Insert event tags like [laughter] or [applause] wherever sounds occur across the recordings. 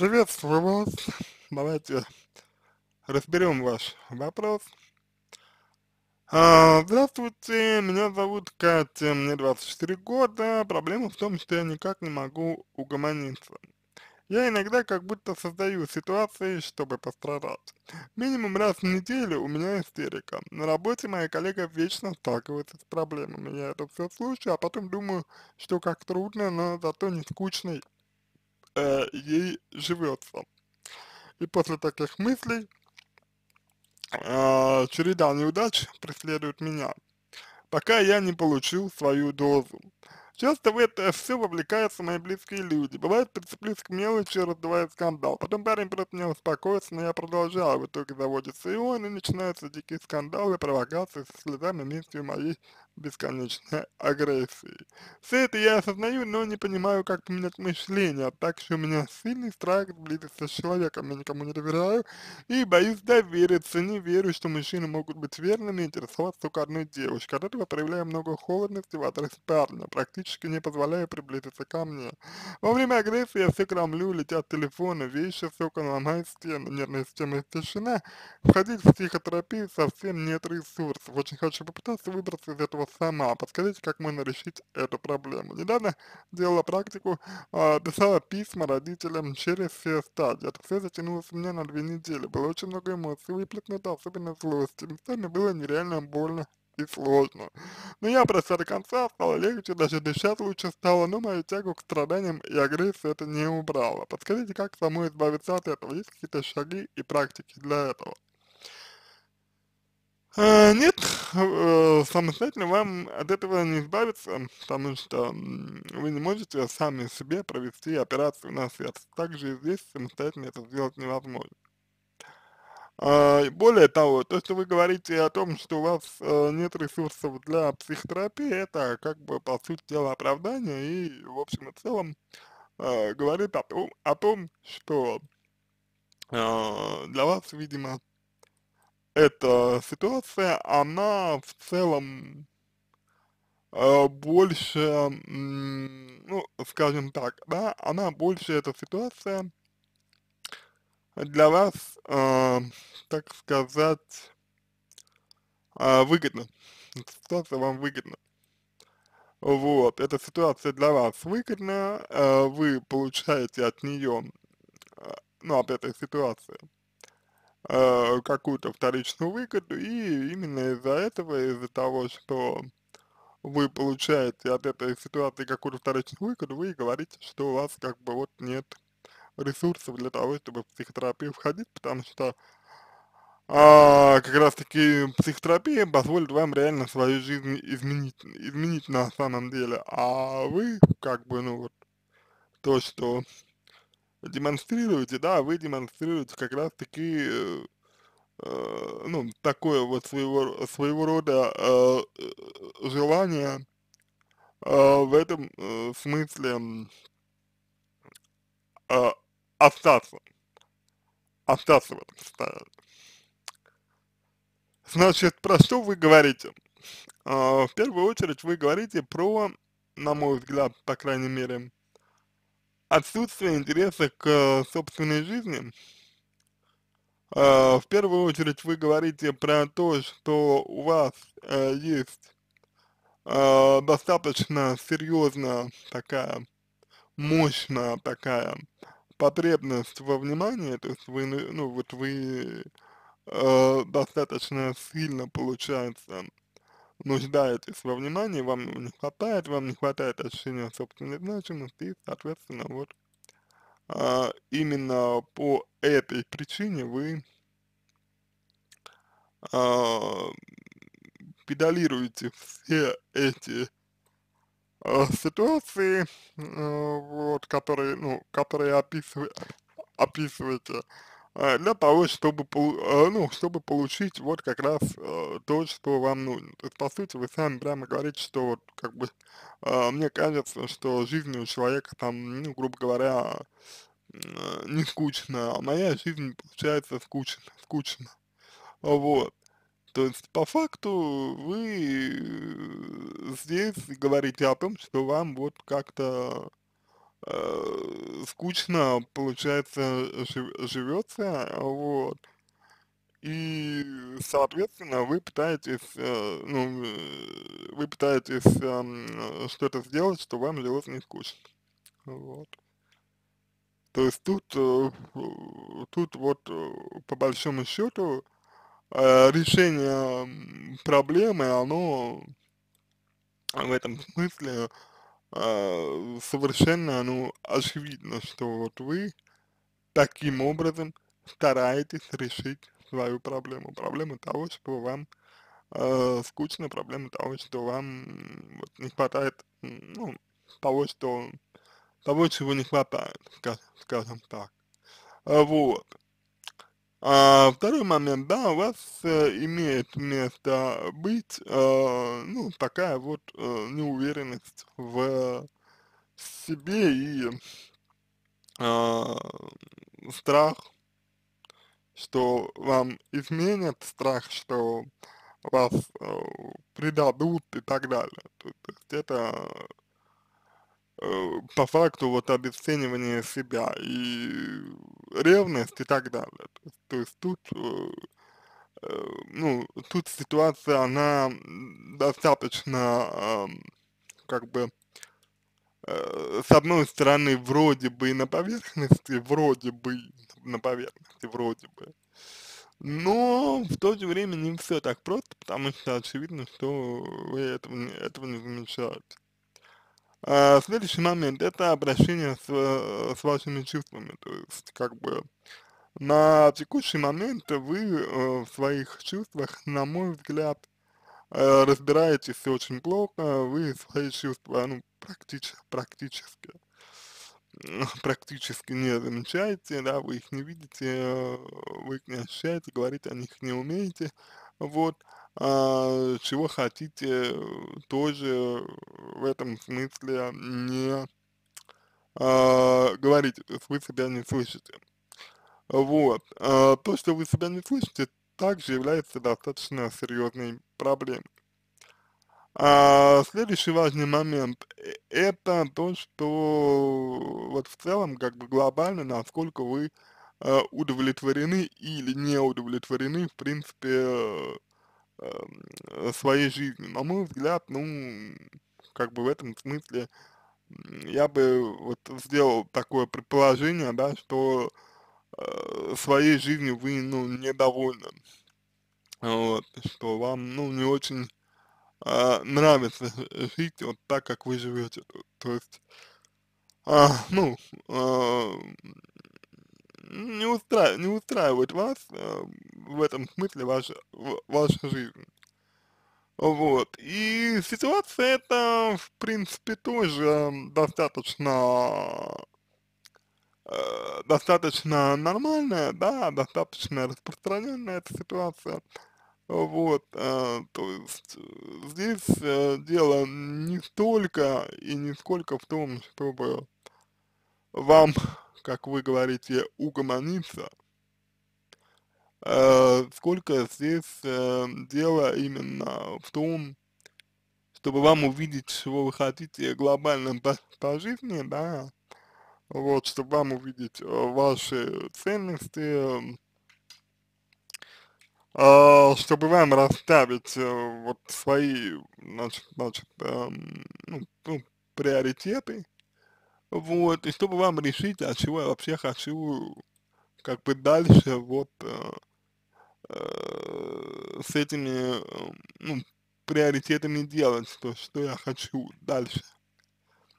Приветствую вас. Давайте разберем ваш вопрос. А, здравствуйте, меня зовут Катя, мне 24 года. Проблема в том, что я никак не могу угомониться. Я иногда как будто создаю ситуации, чтобы пострадать. Минимум раз в неделю у меня истерика. На работе моя коллега вечно сталкивается с проблемами. Я это все слушаю, а потом думаю, что как трудно, но зато не скучно э, ей живется. И после таких мыслей э, череда неудач преследует меня, пока я не получил свою дозу. Часто в это все вовлекаются мои близкие люди. Бывает, прицеплюсь к мелочи, раздувает скандал. Потом парень просто меня успокоится, но я продолжаю. В итоге заводится и он, и начинаются дикие скандалы, провокации со слезами, местью моей бесконечной агрессии. Все это я осознаю, но не понимаю, как поменять мышление, так что у меня сильный страх близости с человеком, я никому не доверяю и боюсь довериться, не верю, что мужчины могут быть верными и интересоваться только одной девушкой. От этого проявляю много холодности в адрес парня, практически не позволяю приблизиться ко мне. Во время агрессии я все крамлю, летят телефоны, вещи, все ломают стены, нервная система истощена. Входить в психотерапию совсем нет ресурсов. Очень хочу попытаться выбраться из этого сама. А подскажите, как можно решить эту проблему? Недавно делала практику, а, писала письма родителям через все стадии. Это все затянулось у меня на две недели. Было очень много эмоций выплеснуто, особенно злости. Местами было нереально больно и сложно. Но я прошла до конца, стало легче, даже дышать лучше стало, но мою тягу к страданиям и агрессии это не убрало. Подскажите, как самой избавиться от этого? Есть какие-то шаги и практики для этого? Э, нет, э, самостоятельно вам от этого не избавиться, потому что вы не можете сами себе провести операцию на сердце. Также и здесь самостоятельно это сделать невозможно. А, более того, то, что вы говорите о том, что у вас э, нет ресурсов для психотерапии, это как бы по сути дела оправдание и в общем и целом говорит о том, о том что для вас, видимо, эта ситуация, она в целом э, больше, ну, скажем так, да, она больше эта ситуация для вас, э, так сказать, э, выгодна. Эта ситуация вам выгодна. Вот, эта ситуация для вас выгодна, э, вы получаете от нее, э, ну, от этой ситуации, Э, какую-то вторичную выгоду, и именно из-за этого, из-за того, что вы получаете от этой ситуации какую-то вторичную выгоду, вы говорите, что у вас как бы вот нет ресурсов для того, чтобы в психотерапию входить, потому что а, как раз таки психотерапия позволит вам реально свою жизнь изменить, изменить на самом деле, а вы как бы, ну вот, то, что демонстрируете, да, вы демонстрируете как раз-таки, э, э, ну, такое вот своего, своего рода э, э желание э, в этом э, смысле э, остаться, остаться в этом состоянии. Значит, про что вы говорите? Э, в первую очередь вы говорите про, на мой взгляд, по крайней мере, отсутствие интереса к э, собственной жизни. Э, в первую очередь вы говорите про то, что у вас э, есть достаточно серьезная такая, мощная такая потребность во внимании, то есть вы, ну вот вы достаточно сильно, получается, нуждает во внимании, вам не хватает, вам не хватает ощущения собственной значимости, и, соответственно, вот а, именно по этой причине вы а, педалируете все эти а, ситуации, а, вот, которые, ну, которые описываете, описываете а, для того, чтобы, а, ну, чтобы получить вот как раз а, то, что вам нужно. То есть, по сути, вы сами прямо говорите, что вот, как бы, мне кажется, что жизнь у человека там, ну, грубо говоря, не скучно, а моя жизнь получается скучно, скучно. Вот. То есть, по факту, вы э, здесь говорите о том, что вам вот как-то э, скучно, получается, живется, вот. И, соответственно, вы пытаетесь, э, ну, э, вы пытаетесь э, что-то сделать, что вам жилось не скучно. Вот. То есть тут, э, тут вот э, по большому счету решение проблемы, оно в этом смысле а, совершенно оно ну, очевидно, что вот вы таким образом стараетесь решить свою проблему, проблему того, что вам э, скучно, проблема того, что вам вот, не хватает, ну, того, что, того, чего не хватает, скажем, скажем так. А вот. А, второй момент, да, у вас э, имеет место быть, э, ну, такая вот э, неуверенность в себе и э, страх, что вам изменят, страх, что вас э, предадут и так далее. То, то есть это Э, по факту вот обесценивание себя и ревность и так далее. То есть тут, э, э, ну, тут ситуация, она достаточно, эм, как бы, с одной стороны, вроде бы на поверхности, вроде бы на поверхности, вроде бы, но в то же время не все так просто, потому что очевидно, что вы этого, этого не замечаете. А, следующий момент – это обращение с, э, с вашими чувствами, то есть как бы на текущий момент вы э, в своих чувствах, на мой взгляд, э, разбираетесь очень плохо, вы свои чувства, ну, практич, практически, [laughs] практически не замечаете, да, вы их не видите, э, вы их не ощущаете, говорить о них не умеете, вот, а, чего хотите, э, тоже в этом смысле не а, говорите, э, вы себя не слышите. Вот. А, то, что вы себя не слышите, также является достаточно серьезной проблемой. А, следующий важный момент – это то, что вот в целом, как бы глобально, насколько вы э, удовлетворены или не удовлетворены, в принципе, э, э, своей жизни. На мой взгляд, ну, как бы в этом смысле я бы вот сделал такое предположение, да, что э, своей жизнью вы, ну, недовольны, вот, что вам, ну, не очень э, нравится жить вот так, как вы живете, то, есть, э, ну, э, не, устра... не устраивает вас э, в этом смысле ваша, ваша жизнь. Вот. И ситуация эта, в принципе, тоже достаточно э, достаточно нормальная, да, достаточно распространенная эта ситуация. Вот, э, то есть э, здесь э, дело не столько и не сколько в том, чтобы вам как вы говорите, угомониться. Э, сколько здесь э, дело именно в том, чтобы вам увидеть, чего вы хотите глобально по, по жизни, да, вот, чтобы вам увидеть э, ваши ценности, э, чтобы вам расставить вот свои, значит, значит, эм, ну, ну, приоритеты, вот, и чтобы вам решить, а чего я вообще хочу, как бы дальше вот э, э, с этими, э, ну, приоритетами делать, то, что я хочу дальше.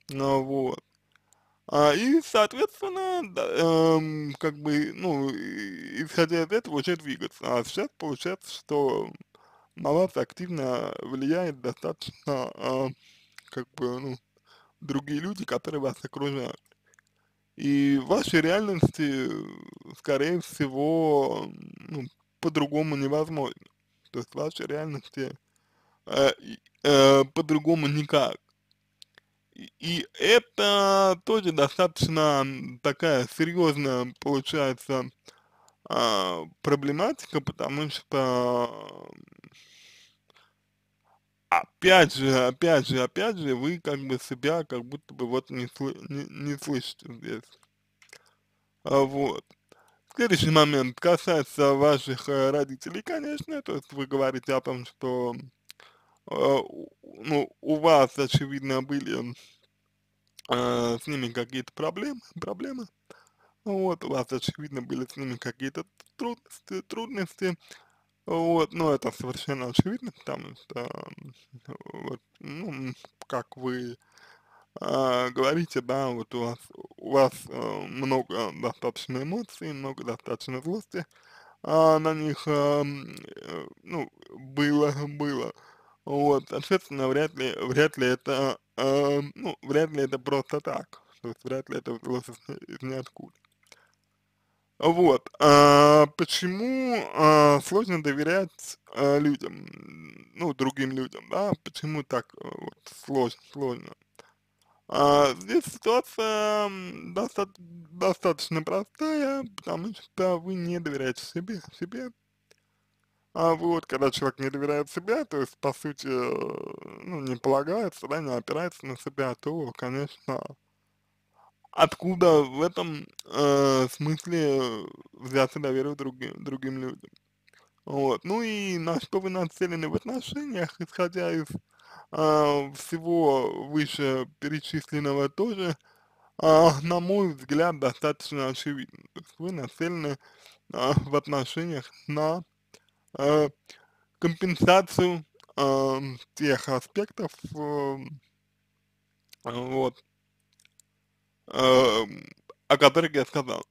Ну, вот. А, и, соответственно, да, эм, как бы, ну, исходя из этого уже двигаться. А сейчас получается, что на вас активно влияет достаточно, э, как бы, ну, другие люди, которые вас окружают. И в вашей реальности, скорее всего, ну, по-другому невозможно. То есть в вашей реальности э, э, по-другому никак. И, это тоже достаточно такая серьезная, получается, э, проблематика, потому что опять же, опять же, опять же, вы как бы себя как будто бы вот не, сл не, не слышите здесь. А вот. Следующий момент касается ваших э, родителей, конечно, то есть вы говорите о том, что э, ну, у вас, очевидно, были э, с ними какие-то проблемы, проблемы, вот, у вас, очевидно, были с ними какие-то трудности, трудности, вот, но ну, это совершенно очевидно, потому что, вот, ну, как вы э, говорите, да, вот у вас, у вас э, много достаточно эмоций, много достаточно злости, э, на них, э, э, ну, было, было. Вот, соответственно, вряд ли, вряд ли это, э, ну, вряд ли это просто так, то есть вряд ли это взялось из ниоткуда. Вот. А, почему а, сложно доверять а, людям, ну, другим людям, да? Почему так э, вот, сложно, сложно? А, здесь ситуация доста достаточно простая, потому что вы не доверяете себе, себе. А вот, когда человек не доверяет себе, то есть, по сути, э, ну, не полагается, да, не опирается на себя, то, конечно, откуда в этом э, смысле э, взяться доверие другим, другим людям. Вот. Ну и на что вы нацелены в отношениях, исходя из э, всего выше перечисленного тоже, э, на мой взгляд, достаточно очевидно. вы нацелены э, в отношениях на э, компенсацию э, тех аспектов, э, вот, Эм, о которых я сказал.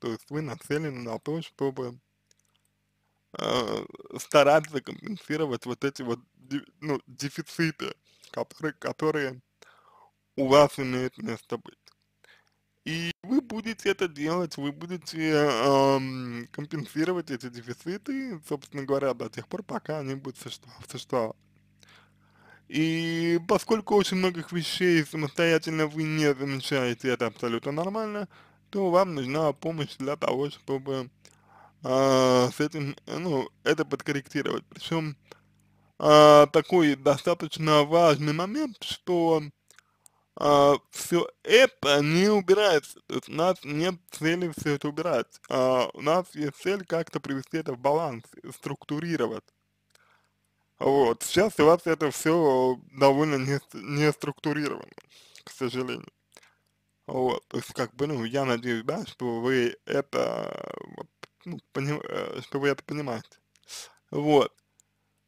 То есть вы нацелены на то, чтобы э, стараться компенсировать вот эти вот ну, дефициты, которые, которые у вас имеют место быть. И вы будете это делать, вы будете эм, компенсировать эти дефициты, собственно говоря, до тех пор, пока они будут существовать. И поскольку очень многих вещей самостоятельно вы не замечаете, это абсолютно нормально, то вам нужна помощь для того, чтобы э, с этим, ну, это подкорректировать. Причем э, а, такой достаточно важный момент, что э, а, все это не убирается, то есть у нас нет цели все это убирать, э, у нас есть цель как-то привести это в баланс, структурировать. Вот. Сейчас у вас это все довольно не, не структурировано, к сожалению. Вот. То есть, как бы, ну, я надеюсь, да, что вы это, ну, пони, э, что вы это понимаете. Вот.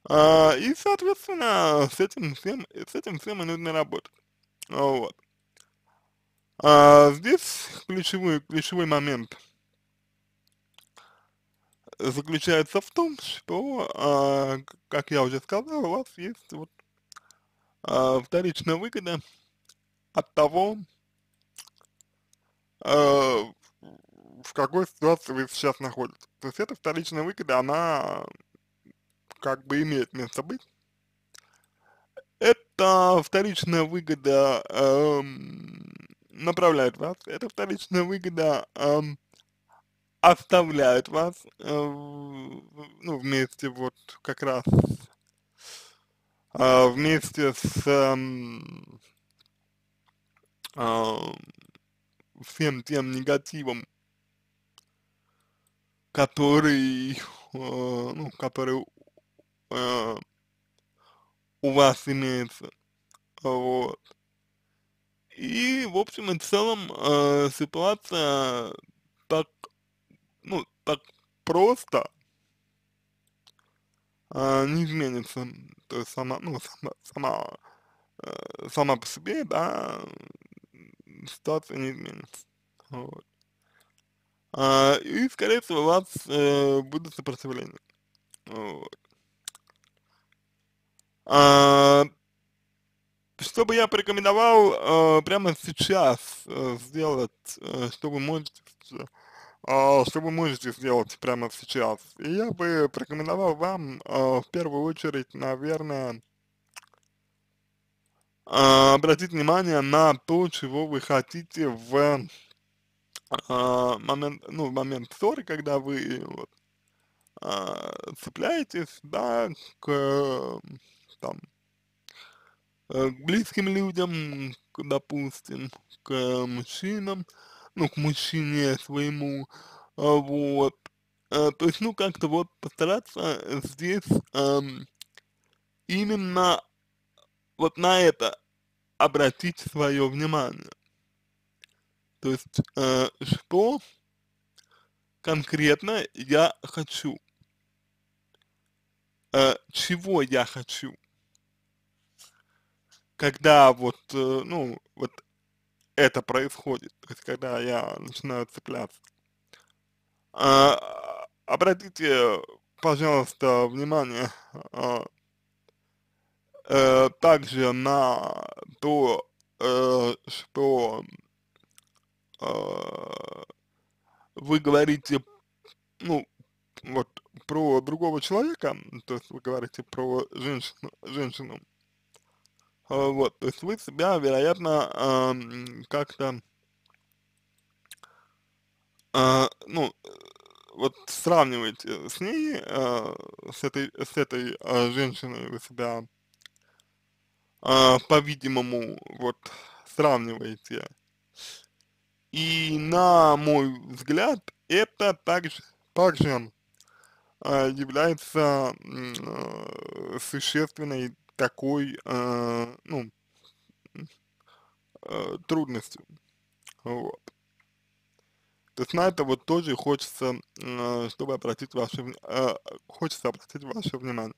А, и, соответственно, с этим всем, с этим всем и нужно работать. Вот. А, здесь ключевой, ключевой момент – заключается в том, что, а, как я уже сказал, у вас есть вот а, вторичная выгода от того, а, в какой ситуации вы сейчас находитесь. То есть эта вторичная выгода, она как бы имеет место быть. Эта вторичная выгода эм, направляет вас, эта вторичная выгода эм, оставляют вас, э, ну, вместе вот как раз, э, вместе с э, э, всем тем негативом, который, э, ну, который э, у вас имеется, вот. И, в общем и целом, э, ситуация ну, так просто э, не изменится, то есть сама, ну, сама, сама, э, сама по себе, да, ситуация не изменится, вот. А, и, скорее всего, у вас э, будет сопротивление, вот. А, что бы я порекомендовал э, прямо сейчас э, сделать, э, что вы можете а, что вы можете сделать прямо сейчас. И я бы порекомендовал вам а, в первую очередь, наверное, а, обратить внимание на то, чего вы хотите в а, момент, ну, в момент ссоры, когда вы вот, цепляетесь, да, к там к э, близким людям, допустим, к мужчинам, ну, к мужчине своему, а, вот. Э, то есть, ну, как-то вот постараться здесь именно вот на это обратить свое внимание. То есть, э, что конкретно я хочу, э, чего я хочу. Когда вот, э, ну, вот это происходит, то есть когда я начинаю цепляться. А, обратите, пожалуйста, внимание а, а, также на то, а, что а, вы говорите, ну, вот про другого человека, то есть вы говорите про женщину, женщину а, вот, то есть вы себя, вероятно, а, как-то, а, ну, вот сравниваете с ней, с этой, с этой женщиной, вы себя, по-видимому, вот сравниваете. И на мой взгляд, это также, также является существенной такой, э, ну, э, трудностью. Вот. То есть на это вот тоже хочется, э, чтобы обратить ваше, э, хочется обратить ваше внимание.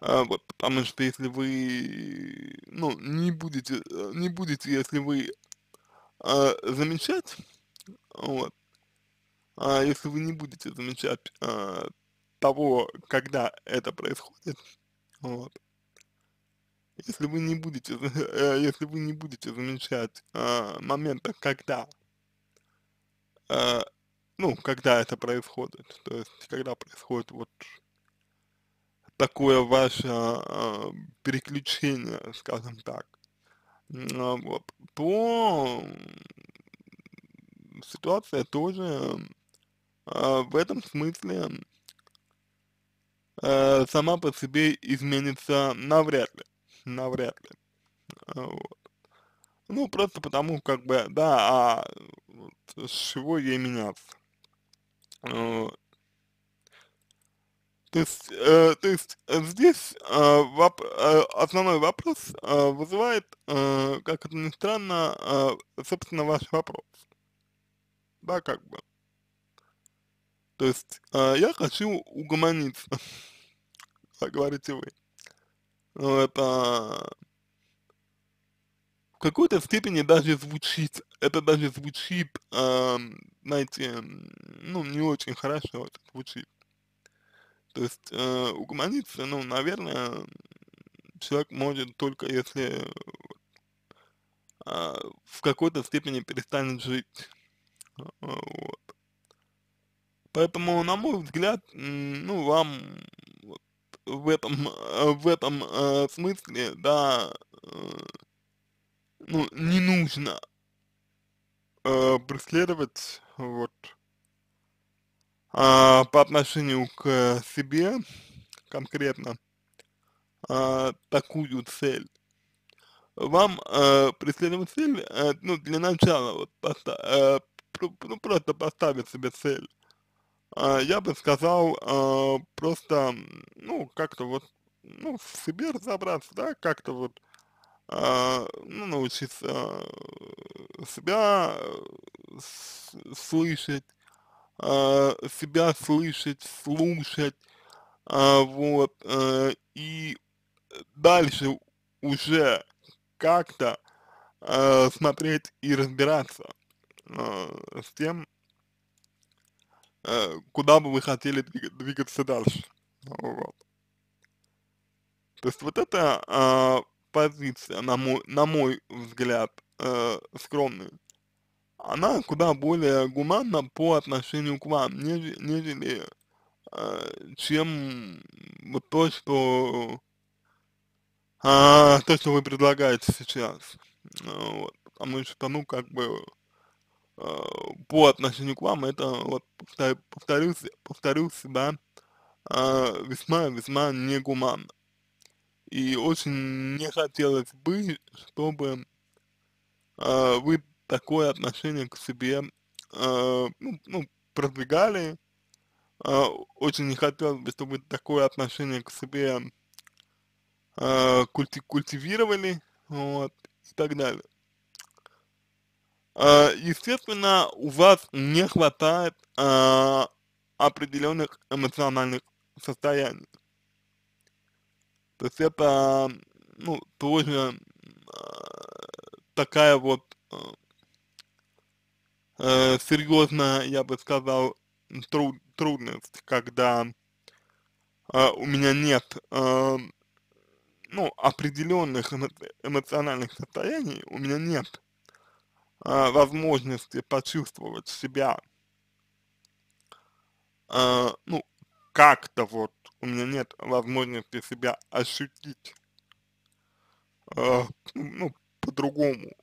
А, вот, потому что если вы, ну, не будете, э, не будете, если вы э, замечать, вот, а если вы не будете замечать э, того, когда это происходит, вот. Если вы не будете, э, если вы не будете замечать э, момента, когда, э, ну, когда это происходит, то есть, когда происходит вот такое ваше э, переключение, скажем так, э, вот, то ситуация тоже э, в этом смысле э, сама по себе изменится навряд ли. Навряд ли. Э, вот. Ну, просто потому, как бы, да, а с чего ей меняться? Вот. Э, то есть, э, то есть э, здесь э, воп э, основной вопрос э, вызывает, э, как это ни странно, э, собственно, ваш вопрос. Да, как бы. То есть э, я хочу угомониться, [laughs] как говорите вы. Вот, ну, а, в какой-то степени даже звучит, это даже звучит, э, знаете, ну, не очень хорошо это звучит. То есть э, угомониться, ну, наверное, человек может только если э, в какой-то степени перестанет жить. А, вот. Поэтому, на мой взгляд, ну, вам в этом, в этом э, смысле, да, э, ну, не нужно э, преследовать, вот, э, по отношению к себе конкретно э, такую цель. Вам э, преследовать цель, э, ну, для начала, вот, поста э, ну, просто поставить себе цель, а, я бы сказал, а, просто, ну, как-то вот, ну, в себе разобраться, да, как-то вот, а, ну, научиться себя э, слышать, себя слышать, слушать, вот, э, и дальше уже как-то э, смотреть и разбираться с тем, Э, куда бы вы хотели двигаться дальше. Вот. То есть вот эта э, позиция, на мой, на мой взгляд, э, скромная, она куда более гуманна по отношению к вам, нежели, нежели э, чем вот то, что а, то, что вы предлагаете сейчас. Ну вот. Потому что, ну, как бы, Э, по отношению к вам, это, вот, повторюсь, повторюсь, да, весьма-весьма э, негуманно. И очень не хотелось бы, чтобы э, вы такое отношение к себе, ну, ну, продвигали. очень не хотелось бы, чтобы такое отношение к себе культи культивировали, вот, и так далее. Э, естественно, у вас не хватает э, определенных эмоциональных состояний. То есть это, ну, тоже э, такая вот э, серьезная, я бы сказал, труд, трудность, когда э, у меня нет, э, ну, определенных эмоциональных состояний, у меня нет э, возможности почувствовать себя, э, ну, как-то вот, у меня нет возможности себя ощутить, э, ну, по-другому.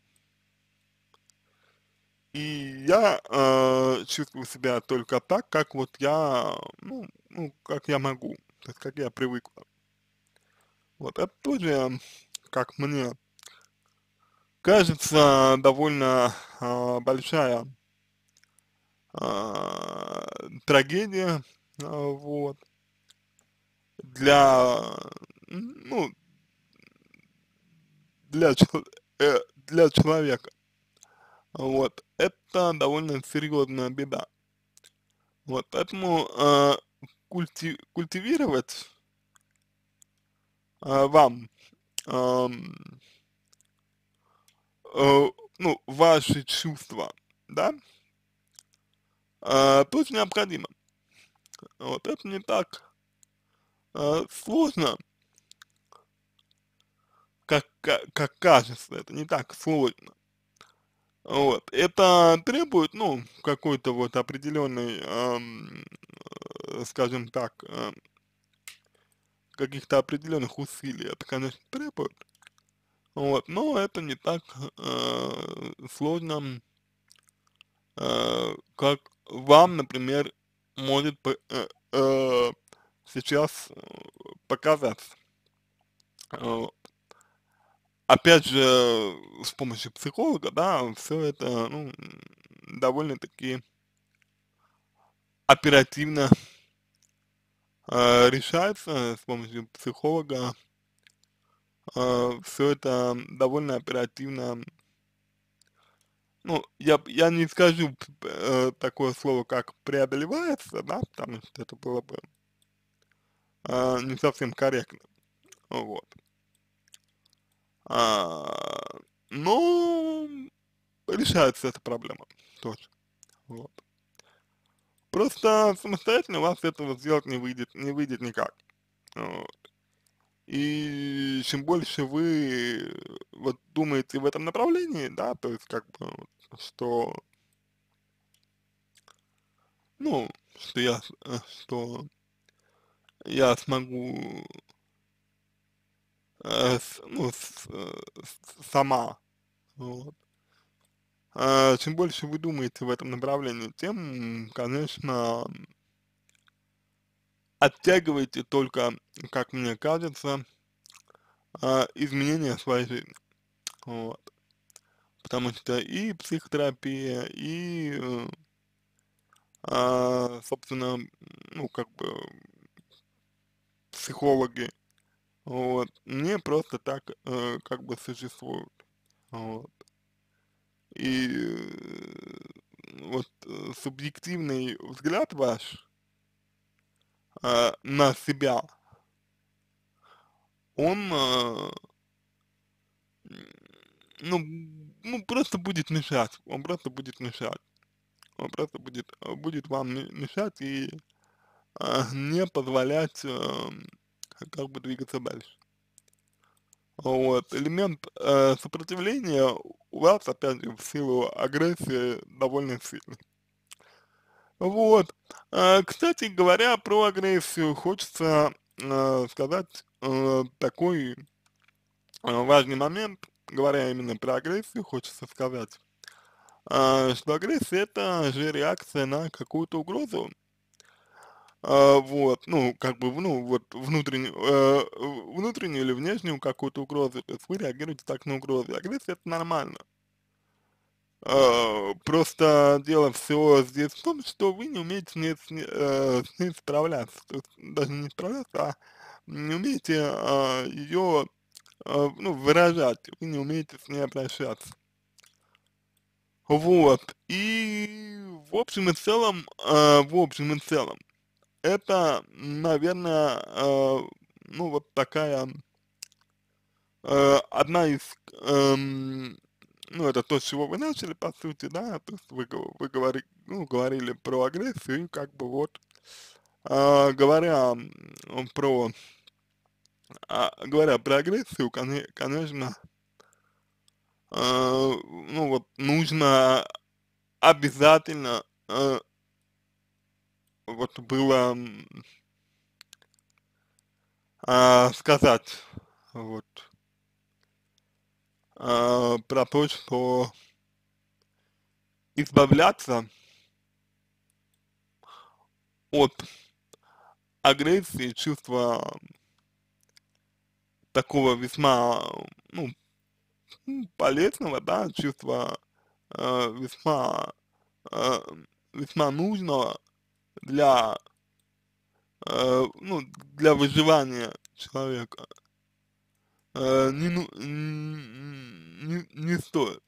И я э, чувствую себя только так, как вот я, ну, ну, как я могу, то есть как я привыкла. Вот это тоже, как мне кажется, довольно э, большая э, трагедия, э, вот, для, ну, для, э, для человека. Вот, это довольно серьезная беда. Вот, поэтому э, культи культивировать э, вам э, Э, ну, ваши чувства, да, э, необходимо. Вот это не так э, сложно, как, как, как кажется, это не так сложно. Вот, это требует, ну, какой-то вот определенный, эм, э, скажем так, э, каких-то определенных усилий, это, конечно, требует. Вот. Но это не так э, сложно, э, как вам, например, может э, э, сейчас э, показаться. Э, опять же, с помощью психолога, да, все это ну, довольно-таки оперативно э, решается с помощью психолога. А, все это довольно оперативно, ну, я, я не скажу э, такое слово, как преодолевается, да, потому что это было бы э, не совсем корректно, вот. А, но решается эта проблема тоже, вот. Просто самостоятельно у вас этого сделать не выйдет, не выйдет никак, вот. И чем больше вы э, вот думаете в этом направлении, да, то есть как бы, что, ну, что я, э, что я смогу э, ну, с, э, с, сама, вот. А, чем больше вы думаете в этом направлении, тем, конечно, оттягиваете только, как мне кажется, а, изменения своей жизни. Вот. Потому что и психотерапия, и, а, собственно, ну, как бы, психологи, вот, не просто так, э, как бы, существуют, вот. И э, вот э, субъективный взгляд ваш, э, на себя, он, э, ну, ну, просто будет мешать, он просто будет мешать, он просто будет, э, будет вам мешать и э, не позволять, э, как бы двигаться дальше. Вот, элемент э, сопротивления у вас, опять же, в силу агрессии довольно сильный. Вот. А, кстати говоря, про агрессию хочется а, сказать э, такой э, важный момент, говоря именно про агрессию, хочется сказать, а, что агрессия это же реакция на какую-то угрозу. вот, ну, как бы, ну, вот внутреннюю, э, внутреннюю или внешнюю какую-то угрозу, то есть вы реагируете так на угрозы. Агрессия это нормально. А, просто дело все здесь в том, что вы не умеете с ней, с э, ней, с ней справляться. То есть даже не справляться, а не умеете а, ее а, ну, выражать, вы не умеете с ней обращаться. Вот. И в общем и целом, в общем и целом, это, наверное, ну вот такая одна из эм, ну, это то, с чего вы начали, по сути, да, то есть вы, вы говори, ну, говорили про агрессию, как бы вот, а, говоря про, а, говоря про агрессию, конечно, а, ну, вот, нужно обязательно, а, вот, было а, сказать, вот, э, про то, что избавляться от агрессии, чувства такого весьма, ну, полезного, да, чувства э, весьма, э, весьма нужного для, э, ну, для выживания человека – Э, не, ну, не, не стоит.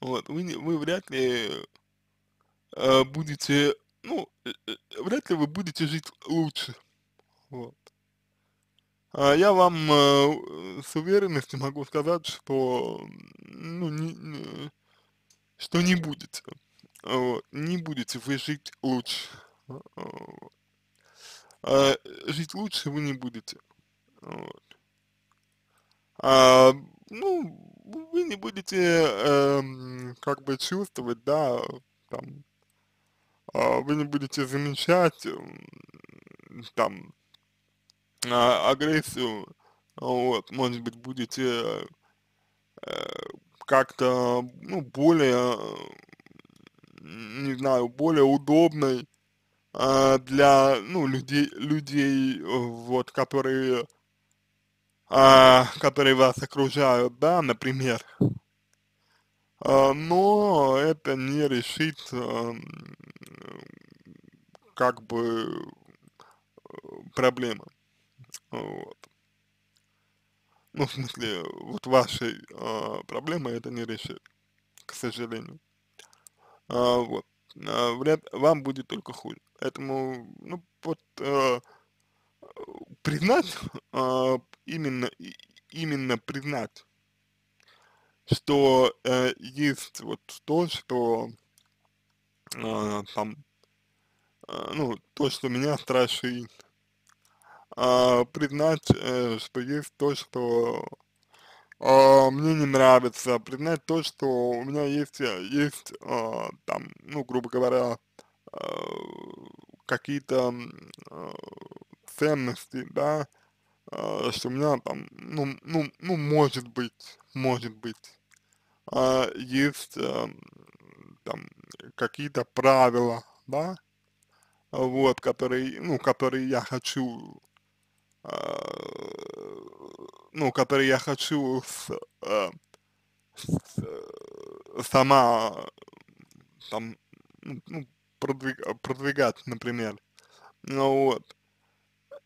Вот, вы, вы вряд ли э, будете, ну, э, э, вряд ли вы будете жить лучше. Вот. А я вам э, с уверенностью могу сказать, что, ну, не, не, что не будете. Вот, не будете вы жить лучше. Вот. А жить лучше вы не будете. Вот. А, ну, вы не будете э, как бы чувствовать, да, там, э, вы не будете замечать, э, там, э, агрессию, вот, может быть, будете э, как-то, ну, более, не знаю, более удобной э, для, ну, людей, людей, вот, которые а, которые вас окружают, да, например. А, но это не решит э, как бы э, проблема Вот. Ну, в смысле, вот вашей э, проблемы это не решит, к сожалению. А, вот. А, вряд вам будет только хуже. Поэтому, ну, вот признать именно, именно признать, что э, есть вот то, что э, там, э, ну, то, что меня страшит, э, признать, э, что есть то, что э, мне не нравится, признать то, что у меня есть, э, есть э, там, ну, грубо говоря, э, какие-то э, ценности, да, э, а, что у меня там, ну, ну, ну, может быть, может быть, э, есть э, там какие-то правила, да, вот, которые, ну, которые я хочу, э, ну, которые я хочу с, э, с, сама там, ну, продвигать, например, ну, вот,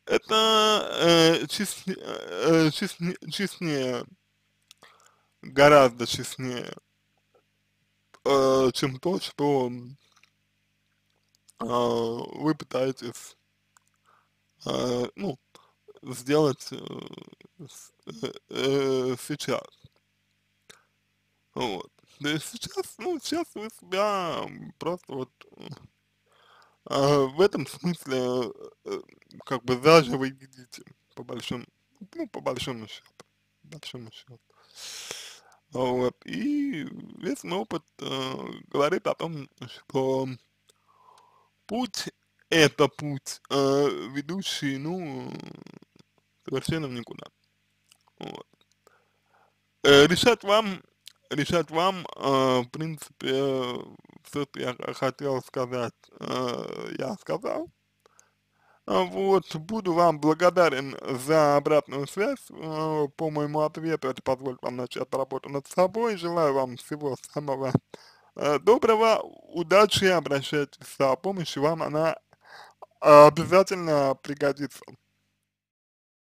это э, честнее, э, честнее, гораздо честнее, э, чем то, что э, вы пытаетесь, э, ну, сделать э, э, э, сейчас. Вот. Да сейчас, ну, сейчас вы себя просто вот а, в этом смысле, э, как бы даже вы видите, по большому, ну, по большому счету, большому счету. Вот. И весь мой опыт э, говорит о том, что путь — это путь, э, ведущий, ну, совершенно в никуда. Вот. Э, решать вам, решать вам, э, в принципе, все, что я хотел сказать, э, я сказал. А вот, буду вам благодарен за обратную связь э, по моему ответу, это позволит вам начать работу над собой. Желаю вам всего самого э, доброго, удачи, обращайтесь за помощью, вам она э, обязательно пригодится.